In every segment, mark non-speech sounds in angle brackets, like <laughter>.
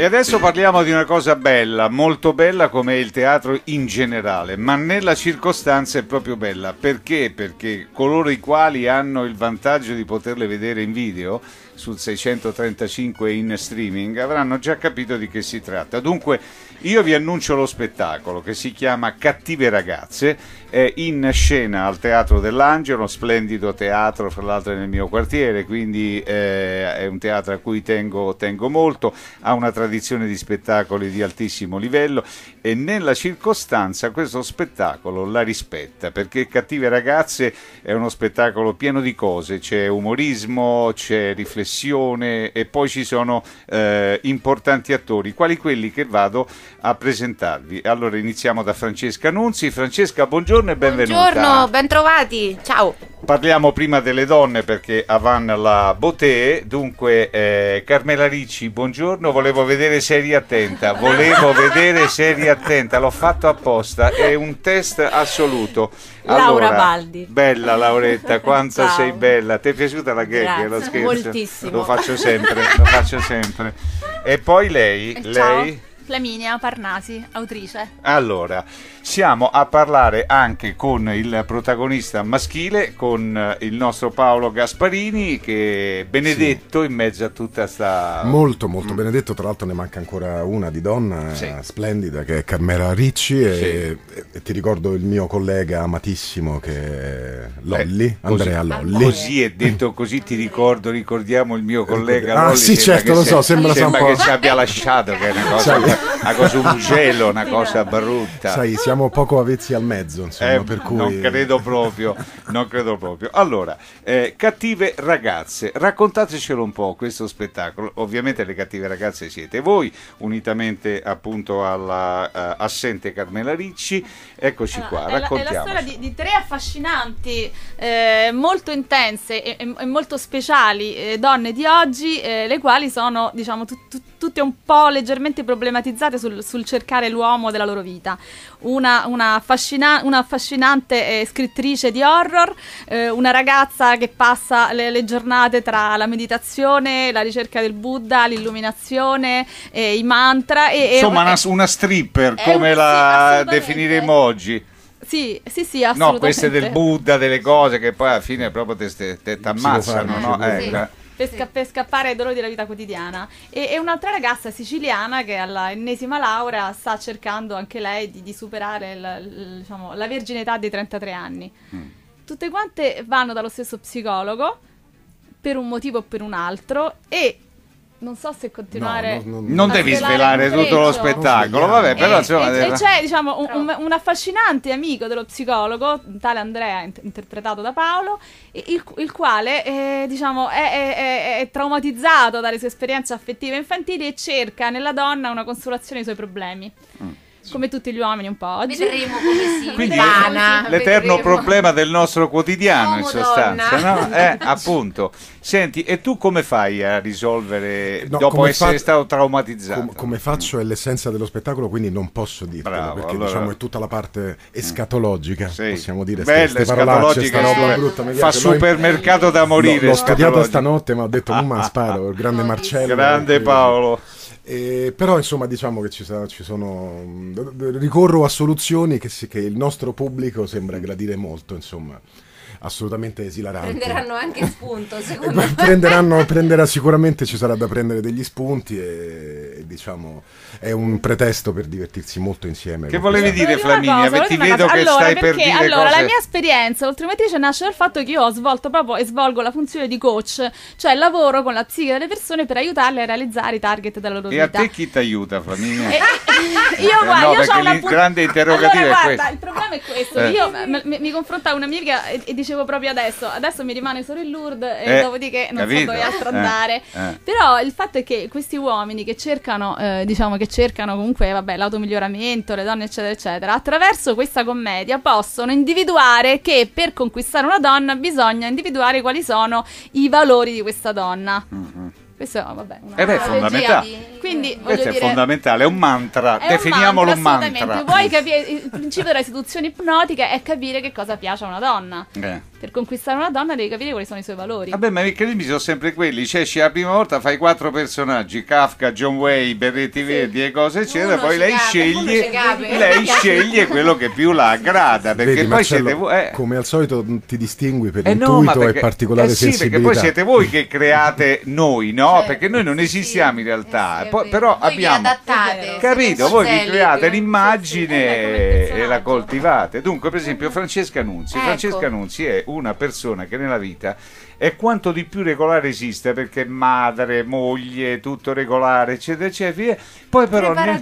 E adesso parliamo di una cosa bella, molto bella come il teatro in generale, ma nella circostanza è proprio bella. Perché? Perché coloro i quali hanno il vantaggio di poterle vedere in video sul 635 in streaming avranno già capito di che si tratta. Dunque io vi annuncio lo spettacolo che si chiama Cattive ragazze, è in scena al Teatro dell'Angelo, splendido teatro fra l'altro nel mio quartiere, quindi eh, è un teatro a cui tengo, tengo molto, ha una tradizione di spettacoli di altissimo livello e nella circostanza questo spettacolo la rispetta perché Cattive ragazze è uno spettacolo pieno di cose, c'è umorismo, c'è riflessione, professione e poi ci sono eh, importanti attori, quali quelli che vado a presentarvi. Allora iniziamo da Francesca Nunzi. Francesca, buongiorno e benvenuta. Buongiorno, bentrovati. Ciao. Parliamo prima delle donne perché Avan la Botte, dunque eh, Carmela Ricci, buongiorno, volevo vedere se eri attenta, volevo <laughs> vedere se eri attenta, l'ho fatto apposta, è un test assoluto. Laura allora, Baldi. Bella Lauretta, quanta sei bella. Ti è piaciuta la gag? Grazie. Lo scherzo? Moltissimo. Lo faccio sempre, lo faccio sempre. E poi lei, Ciao. lei Flaminia Parnasi, autrice. Allora, siamo a parlare anche con il protagonista maschile, con eh, il nostro Paolo Gasparini, che è benedetto sì. in mezzo a tutta questa. Molto, molto mm. benedetto, tra l'altro ne manca ancora una di donna eh, sì. splendida, che è Carmela Ricci, e, sì. e, ti ricordo il mio collega amatissimo che è Lolli, Beh, Andrea Lolli. Così è detto, così ti ricordo, ricordiamo il mio eh, collega ah, Lolli. Ah sì, certo, lo so, sembra, sembra che ci abbia lasciato, che è una <laughs> cosa... Cioè, una cosa un gelo, una cosa brutta. Sai, siamo poco avvezzi al mezzo, insomma, eh, per cui... Non credo proprio, non credo proprio. Allora, eh, Cattive Ragazze, raccontatecelo un po' questo spettacolo. Ovviamente le Cattive Ragazze siete voi, unitamente appunto alla uh, assente Carmela Ricci. Eccoci qua, allora, raccontiamo. È la, storia di, di tre affascinanti, eh, molto intense e, e, e molto speciali eh, donne di oggi, eh, le quali sono, diciamo, tutte un po' leggermente problematizzate enfatizzate sul, sul cercare l'uomo della loro vita. Una, una, fascina- una affascinante eh, scrittrice di horror, eh, una ragazza che passa le, le, giornate tra la meditazione, la ricerca del Buddha, l'illuminazione, eh, i mantra. E, Insomma, e, una, una, stripper, eh, come un, la sì, definiremo oggi. Sì, sì, sì, assolutamente. No, queste del Buddha, delle cose che poi alla fine proprio te, te, te t'ammazzano, no? Sì. Ecco per, sì. sca- per scappare ai dolori della vita quotidiana. E, e un'altra ragazza siciliana che alla ennesima laurea sta cercando anche lei di, di superare il, il, diciamo, la verginità dei 33 anni. Mm. Tutte quante vanno dallo stesso psicologo per un motivo o per un altro e non so se continuare. No, no, no, non devi svelare tutto lo spettacolo, vabbè, però e, insomma. E, eh, e c'è diciamo, un, un, affascinante amico dello psicologo, tale Andrea, int- interpretato da Paolo, il, il quale eh, diciamo, è, è, è, traumatizzato dalle sue esperienze affettive infantili e cerca nella donna una consolazione dei suoi problemi. Mm come tutti gli uomini un po' oggi. Vedremo come si <laughs> Quindi vana. L'eterno vedremo. problema del nostro quotidiano Somo in sostanza, no? eh, appunto. Senti, e tu come fai a risolvere eh, no, dopo essere fa... stato traumatizzato? Com- come faccio è l'essenza dello spettacolo, quindi non posso dirlo perché allora... diciamo è tutta la parte mm. escatologica, sì. possiamo dire, Bella, escatologica, roba eh, brutta, fa piace. supermercato da morire. No, l'ho studiata stanotte, ma ho detto, ah, ma sparo, ah, grande <laughs> Marcello. Grande eh, Paolo. Eh, però insomma diciamo che ci, sa, ci, sono... Mm, ricorro a soluzioni che, si, che il nostro pubblico sembra gradire molto, insomma assolutamente esilarante. Prenderanno anche spunto, eh, secondo me. Prenderanno, prenderà sicuramente, ci sarà da prendere degli spunti e, diciamo è un pretesto per divertirsi molto insieme. Che volevi dire Flaminia? Cosa, ti vedo che allora, stai perché, per dire Allora, cose... la mia esperienza oltremettrice nasce dal fatto che io ho svolto proprio e svolgo la funzione di coach, cioè lavoro con la psiche delle persone per aiutarle a realizzare i target della loro e vita. E a te chi ti aiuta Flaminia? E, eh, e, <laughs> io eh, guarda, no, io ho una... grande interrogativo allora, guarda, il problema è questo. Eh. Io mi, mi confrontavo con una e, e dicevo dicevo proprio adesso. Adesso mi rimane solo il Lourdes e eh, dopodiché non capito. so dove altro eh, andare. Eh, eh. Però il fatto è che questi uomini che cercano, eh, diciamo che cercano comunque, vabbè, l'automiglioramento, le donne, eccetera, eccetera, attraverso questa commedia possono individuare che per conquistare una donna bisogna individuare quali sono i valori di questa donna. Mm-hmm. Questo, vabbè, una... Eh beh, fondamentale. Di quindi, Questo è fondamentale, è un mantra, è definiamolo un mantra. Un mantra. Vuoi capire, il principio della istituzione ipnotica è capire che cosa piace a una donna. Eh. Per conquistare una donna devi capire quali sono i suoi valori. Vabbè, ma i credimi sono sempre quelli. Cioè, esci la prima volta, fai quattro personaggi, Kafka, John Way, Berretti sì. Verdi e cose eccetera, uno poi lei cabe, sceglie, lei sceglie quello che più la aggrada. Perché Vedi, poi Marcello, siete voi... Eh. Come al solito mm, ti distingui per eh intuito no, perché, e particolare eh sì, sensibilità. perché poi siete voi che create noi, no? Certo, perché noi non esistiamo sì, in realtà. Eh sì, poi però voi abbiamo capito, voi vi create l'immagine e la coltivate. Dunque, per esempio, Francesca Nunzi. Ecco. Francesca Nunzi è una persona che nella vita è quanto di più regolare esiste perché madre, moglie, tutto regolare, eccetera, eccetera. Poi però nel,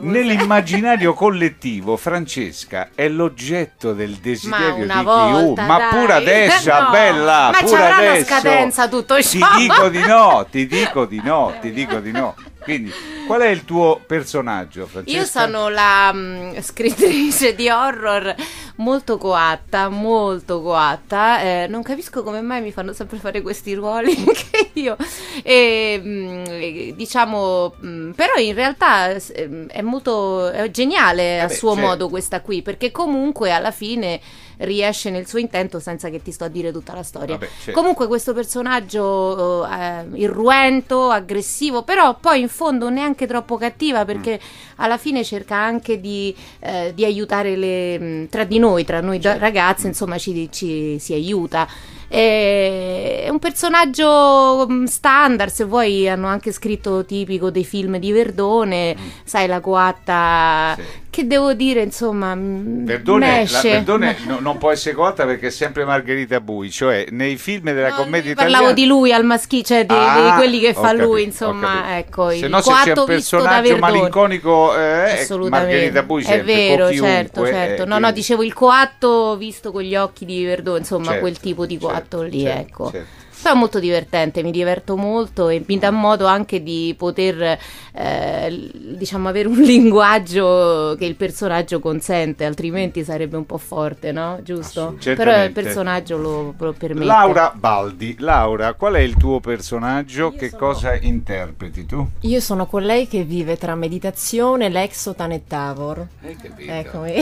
nell'immaginario collettivo Francesca è l'oggetto del desiderio di chi, oh, ma pure adesso, no. bella, ma pure adesso. Ma c'è una scadenza tutto ciò. Ti dico di no, ti dico di no, ti dico di no. Quindi, qual è il tuo personaggio, Francesca? Io sono la mh, mm, scrittrice di horror molto coatta, molto coatta. Eh, non capisco come mai mi fanno sempre fare questi ruoli <laughs> che io. E, mm, diciamo, mm, però in realtà è molto è geniale Vabbè, a eh suo certo. modo questa qui, perché comunque alla fine riesce nel suo intento senza che ti sto a dire tutta la storia. Vabbè, certo. Comunque questo personaggio eh, irruento, aggressivo, però poi in fondo neanche troppo cattiva perché mm. alla fine cerca anche di, eh, di aiutare le, mm, tra di noi, tra noi certo. ragazze, mm. insomma ci, ci si aiuta. È un personaggio mm, standard, se vuoi hanno anche scritto tipico dei film di Verdone, mm. sai la coatta sì che devo dire, insomma, perdone, la, perdone no, non può essere colta perché è sempre Margherita Bui, cioè nei film della no, commedia italiana parlavo di lui al maschile, cioè di, ah, di quelli che fa capito, lui, insomma, ecco, se no se c'è un personaggio malinconico eh, Margherita Bui sempre, è vero, chiunque, certo, certo. Eh, certo. no, eh, no, dicevo il coatto visto con gli occhi di Verdone, insomma, certo, quel tipo di coatto certo, lì, certo, ecco. Certo. Però è molto divertente, mi diverto molto e mi dà modo anche di poter eh, diciamo avere un <laughs> linguaggio che il personaggio consente, altrimenti sarebbe un po' forte, no? Giusto? Ah, Però il personaggio lo, lo permette. Laura Baldi, Laura, qual è il tuo personaggio? Io che sono... cosa interpreti tu? Io sono colei che vive tra meditazione, l'exotan e tavor. Eh, Eccomi.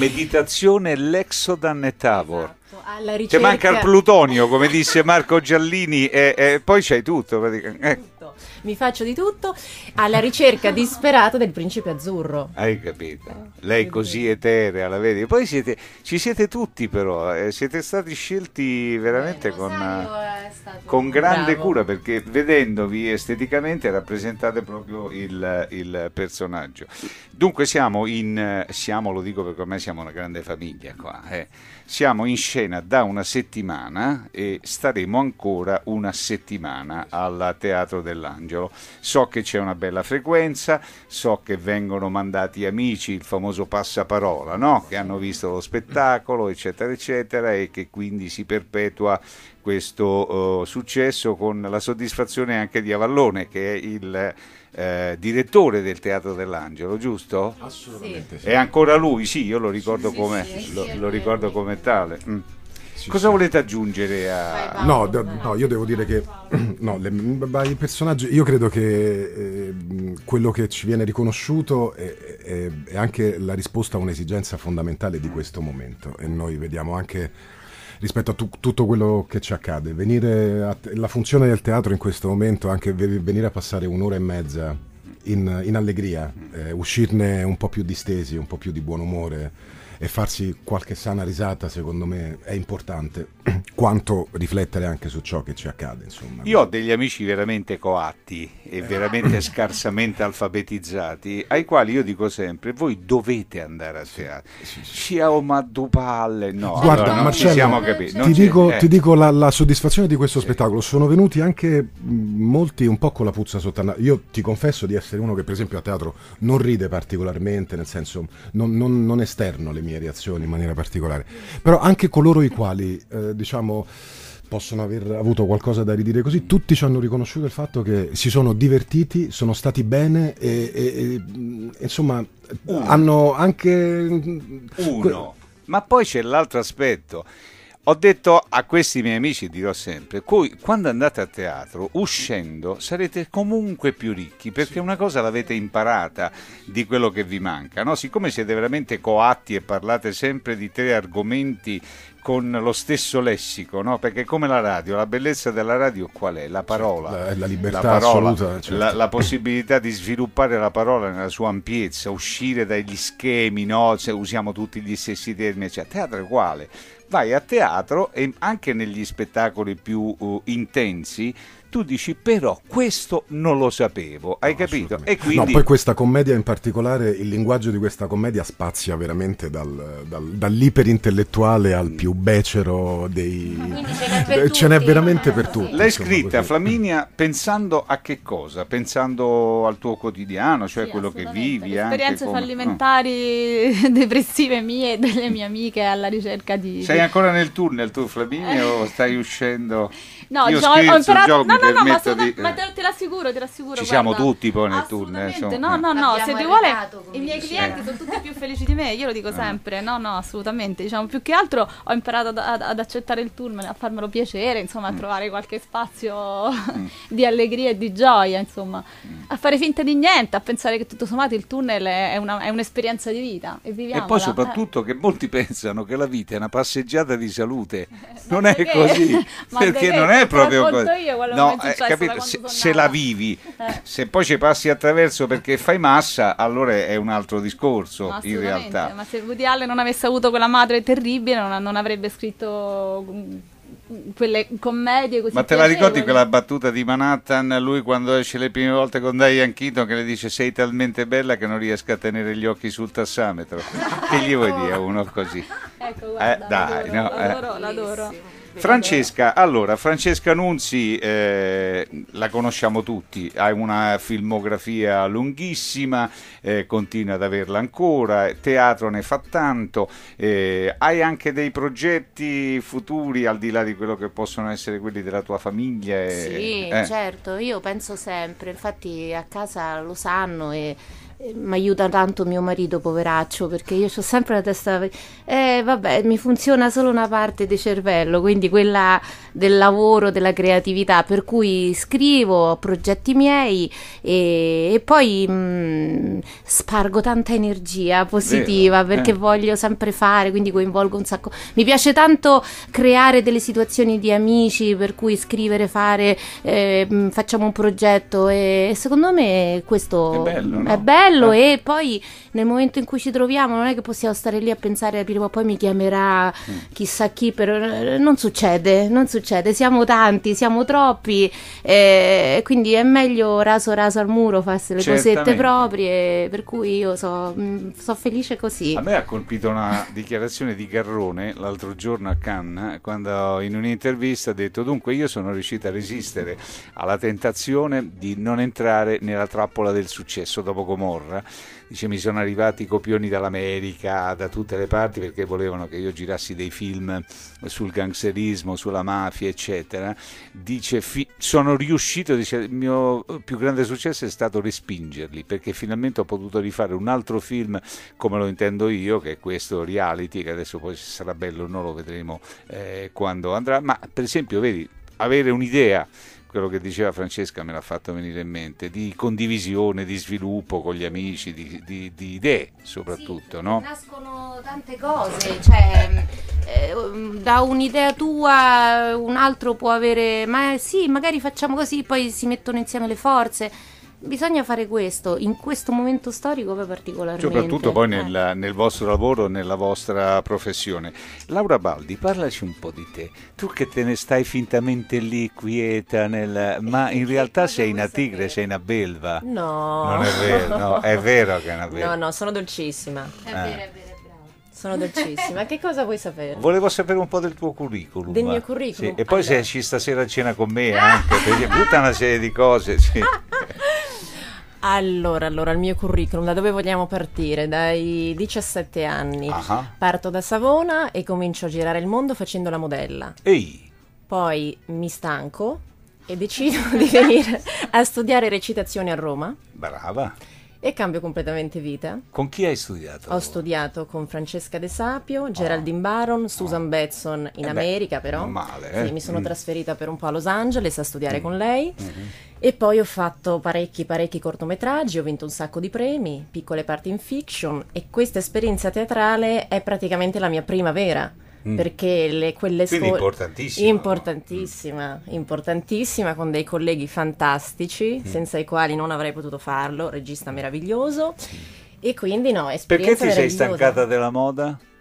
<laughs> meditazione, l'exodan e tavor. Esatto. Esatto, ricerca... C'è manca il plutonio, come disse Marco Giallini, e, e poi c'hai tutto, eh. tutto. Mi faccio di tutto alla ricerca disperata del principe azzurro. Hai capito? Eh, Lei così eterea, la vedi? Poi siete, ci siete tutti però, eh, siete stati scelti veramente eh, con, eh, eh, con, grande bravo. cura perché vedendovi esteticamente rappresentate proprio il, il personaggio. Dunque siamo in, siamo, lo dico perché ormai siamo una grande famiglia qua, eh siamo in scena da una settimana e staremo ancora una settimana al Teatro dell'Angelo. So che c'è una bella frequenza, so che vengono mandati amici, il famoso passaparola, no? che hanno visto lo spettacolo, eccetera, eccetera, e che quindi si perpetua questo eh, successo con la soddisfazione anche di Avallone che è il eh, direttore del Teatro dell'Angelo, giusto? Assolutamente. Sì. È ancora lui, sì, io lo ricordo, sì, come, sì, lo, lo ricordo come, tale. Mm. Cosa volete aggiungere a... No, d- no, io devo dire che <clears throat> no, le, i personaggi, io credo che eh, quello che ci viene riconosciuto è, è, è anche la risposta a un'esigenza fondamentale di questo momento e noi vediamo anche rispetto a tu, tutto quello che ci accade. A, la funzione del teatro in questo momento, anche venire a passare un'ora e mezza in, in allegria, eh, uscirne un po' più distesi, un po' più di buon umore e farsi qualche sana risata, secondo me, è importante, <clears throat> quanto riflettere anche su ciò che ci accade. Insomma. Io ho degli amici veramente coatti e veramente <coughs> scarsamente alfabetizzati, ai quali io dico sempre: voi dovete andare a teatro. Ciao Maddupalle, no, Guarda, allora, non Marcello, siamo capiti. Ti dico, eh. ti dico, la, la, soddisfazione di questo spettacolo. Sono venuti anche mm, molti un po' con la puzza sotto Io ti confesso di essere uno che, per esempio, a teatro non ride particolarmente, nel senso non, non, non esterno le mie reazioni in maniera particolare. Però anche coloro i quali, eh, diciamo possono aver avuto qualcosa da ridire così, tutti ci hanno riconosciuto il fatto che si sono divertiti, sono stati bene e, e, e mm, insomma uno. hanno anche... Uno. Ma poi c'è l'altro aspetto ho detto a questi miei amici, dirò sempre, cui, quando andate a teatro, uscendo sarete comunque più ricchi, perché sì. una cosa l'avete imparata di quello che vi manca, no? siccome siete veramente coatti e parlate sempre di tre argomenti con lo stesso lessico, no? perché come la radio, la bellezza della radio qual è? La certo, parola, cioè, la, la, libertà la parola, assoluta, certo. la, la, possibilità di sviluppare la parola nella sua ampiezza, uscire dagli schemi, no? cioè, usiamo tutti gli stessi termini, cioè, teatro è uguale, vai a teatro e anche negli spettacoli più uh, intensi tu dici però questo non lo sapevo, hai no, capito? E quindi... No, poi questa commedia in particolare, il linguaggio di questa commedia spazia veramente dal, dal, dall'iperintellettuale al più becero dei... Ce, ce n'è <laughs> veramente eh? per tutti. L'hai insomma, scritta, così. Flaminia, pensando a che cosa? Pensando al tuo quotidiano, cioè sì, quello che vivi. Le Esperienze come... fallimentari, no. <laughs> depressive mie e delle mie amiche alla ricerca di... Sei ancora nel tunnel tu Flaminia o stai uscendo? No, Io diciamo, scherzo, ho imparato... No, no, no, no, ma, di... ma eh. te, l'assicuro, te l'assicuro. Ci guarda. siamo tutti poi nel tunnel. Insomma. No, no, no, se ti vuole i miei clienti sono tutti più felici di me, io lo dico eh. sempre. No, no, assolutamente. Diciamo più che altro ho imparato ad, ad, ad accettare il tunnel, a farmelo piacere, insomma, a mm. trovare qualche spazio mm. <laughs> di allegria e di gioia, insomma, mm. a fare finta di niente, a pensare che tutto sommato il tunnel è, una, è un'esperienza di vita e viviamo. E poi eh. soprattutto eh. che molti <laughs> pensano che la vita è una passeggiata di salute. <laughs> non è così, perché non è proprio così. Io, no, no, eh, capito, se, se, la vivi, eh. se poi ci passi attraverso perché fai massa, allora è un altro discorso no, in realtà. Ma se Woody Allen non avesse avuto quella madre terribile non, non avrebbe scritto mm, quelle commedie così. Ma te la ricordi quella battuta di Manhattan? Lui quando esce le prime volte con Diane Keaton che le dice sei talmente bella che non riesco a tenere gli occhi sul tassametro. che gli vuoi dire uno così? <laughs> Ecco, eh, guarda, eh, dai, l'adoro, no, eh. l'adoro. l'adoro. Francesca, allora, Francesca Nunzi eh, la conosciamo tutti, ha una filmografia lunghissima, eh, continua ad averla ancora, teatro ne fa tanto, eh, hai anche dei progetti futuri al di là di quello che possono essere quelli della tua famiglia? E, sì, eh? certo, io penso sempre, infatti a casa lo sanno e mi aiuta tanto mio marito, poveraccio, perché io ho sempre la testa... Eh, vabbè, mi funziona solo una parte del cervello, quindi quella del lavoro, della creatività, per cui scrivo, ho progetti miei e, e poi mh, mm, spargo tanta energia positiva Vero, eh. perché eh. voglio sempre fare, quindi coinvolgo un sacco. Mi piace tanto creare delle situazioni di amici, per cui scrivere, fare, eh, mm, facciamo un progetto e, e secondo me questo è bello. No? È bello bello eh. e poi nel momento in cui ci troviamo non è che possiamo stare lì a pensare prima o poi mi chiamerà mm. chissà chi, però eh, non succede, non succede, siamo tanti, siamo troppi, eh, quindi è meglio raso raso al muro farsi le Certamente. cosette proprie, per cui io sono mm, so felice così. A me ha colpito una dichiarazione di Garrone l'altro giorno a Cannes, eh, quando in un'intervista ha detto dunque io sono riuscita a resistere alla tentazione di non entrare nella trappola del successo dopo Comoro Morra, dice mi sono arrivati copioni dall'America, da tutte le parti perché volevano che io girassi dei film sul gangsterismo, sulla mafia, eccetera. Dice fi- sono riuscito, dice il mio più grande successo è stato respingerli perché finalmente ho potuto rifare un altro film come lo intendo io, che è questo reality, che adesso poi sarà bello, no lo vedremo eh, quando andrà, ma per esempio vedi avere un'idea quello che diceva Francesca me l'ha fatto venire in mente, di condivisione, di sviluppo con gli amici, di, di, di idee soprattutto. Sì, no? Nascono tante cose, cioè, eh, um, da un'idea tua un altro può avere, ma sì, magari facciamo così, poi si mettono insieme le forze bisogna fare questo in questo momento storico poi particolarmente. Soprattutto poi nel, eh. nel, vostro lavoro, nella vostra professione. Laura Baldi, parlaci un po' di te. Tu che te ne stai fintamente lì, quieta, nel... ma in <laughs> realtà sei una tigre, sei una belva. No. Non è vero, no, è <laughs> vero che è una belva. No, no, sono dolcissima. È vero, è vero. Sono dolcissima. Che cosa vuoi sapere? Volevo sapere un po' del tuo curriculum. Del mio curriculum. Sì. E poi allora. se esci stasera a cena con me <laughs> anche, perché tutta una serie di cose. Sì. Allora, allora, il mio curriculum, da dove vogliamo partire? Dai 17 anni. Aha. Ah. Parto da Savona e comincio a girare il mondo facendo la modella. Ehi! Poi mi stanco e decido <laughs> di venire a studiare recitazione a Roma. Brava! e cambio completamente vita. Con chi hai studiato? Ho studiato con Francesca De Sapio, ah. Geraldine oh. Baron, Susan oh. Betson in eh America beh, però. Male, eh? sì, mi sono mm. trasferita per un po' a Los Angeles a studiare mm. con lei. Mm-hmm. E poi ho fatto parecchi parecchi cortometraggi, ho vinto un sacco di premi, piccole parti in fiction e questa esperienza teatrale è praticamente la mia primavera mm. perché le, quelle scuole... Quindi importantissima. Importantissima, no? Mm. importantissima, con dei colleghi fantastici, mm. senza i quali non avrei potuto farlo, regista meraviglioso. E quindi no, esperienza Perché ti sei stancata della moda?